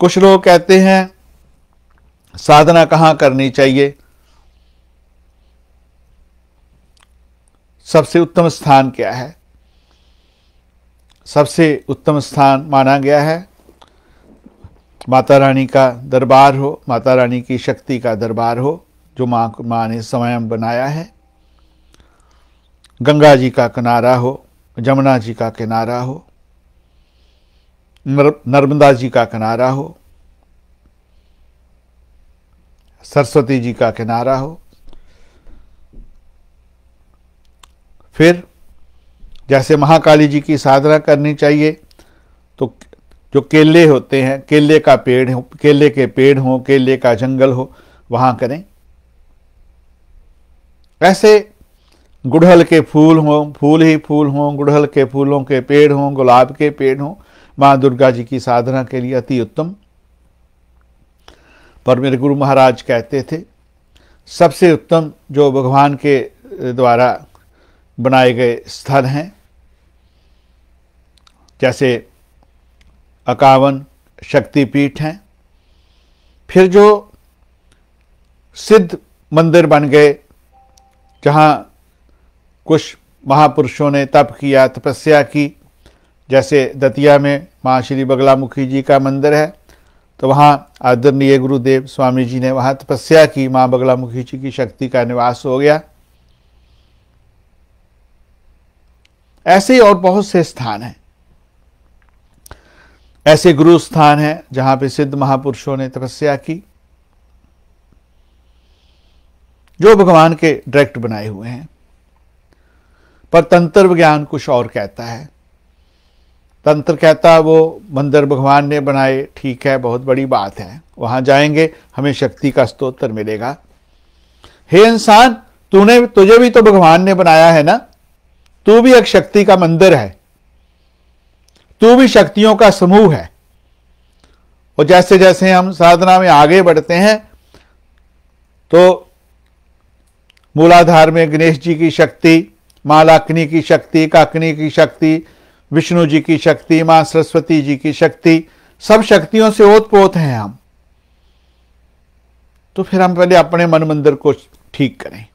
कुछ लोग कहते हैं साधना कहाँ करनी चाहिए सबसे उत्तम स्थान क्या है सबसे उत्तम स्थान माना गया है माता रानी का दरबार हो माता रानी की शक्ति का दरबार हो जो माँ माँ ने स्वयं बनाया है गंगा जी का किनारा हो जमुना जी का किनारा हो नर्मदा जी का किनारा हो सरस्वती जी का किनारा हो फिर जैसे महाकाली जी की साधना करनी चाहिए तो जो केले होते हैं केले का पेड़ हो केले के पेड़ हो केले का जंगल हो वहां करें ऐसे गुड़हल के फूल हों फूल ही फूल हों गुड़हल के फूलों के पेड़ हों गुलाब के पेड़ हों माँ दुर्गा जी की साधना के लिए अति उत्तम पर मेरे गुरु महाराज कहते थे सबसे उत्तम जो भगवान के द्वारा बनाए गए स्थल हैं जैसे अकावन शक्तिपीठ हैं फिर जो सिद्ध मंदिर बन गए जहाँ कुछ महापुरुषों ने तप किया तपस्या की जैसे दतिया में माँ श्री बगलामुखी जी का मंदिर है तो वहाँ आदरणीय गुरुदेव स्वामी जी ने वहाँ तपस्या की माँ बगलामुखी जी की शक्ति का निवास हो गया ऐसे ही और बहुत से स्थान हैं ऐसे गुरु स्थान हैं जहाँ पे सिद्ध महापुरुषों ने तपस्या की जो भगवान के डायरेक्ट बनाए हुए हैं पर तंत्र विज्ञान कुछ और कहता है तंत्र कहता है वो मंदिर भगवान ने बनाए ठीक है बहुत बड़ी बात है वहां जाएंगे हमें शक्ति का स्तोत्र मिलेगा हे इंसान तूने तुझे भी तो भगवान ने बनाया है ना तू भी एक शक्ति का मंदिर है तू भी शक्तियों का समूह है और जैसे जैसे हम साधना में आगे बढ़ते हैं तो मूलाधार में गणेश जी की शक्ति मालाकनी की शक्ति काकनी की शक्ति विष्णु जी की शक्ति मां सरस्वती जी की शक्ति सब शक्तियों से ओतपोत हैं हम तो फिर हम पहले अपने मन मंदिर को ठीक करें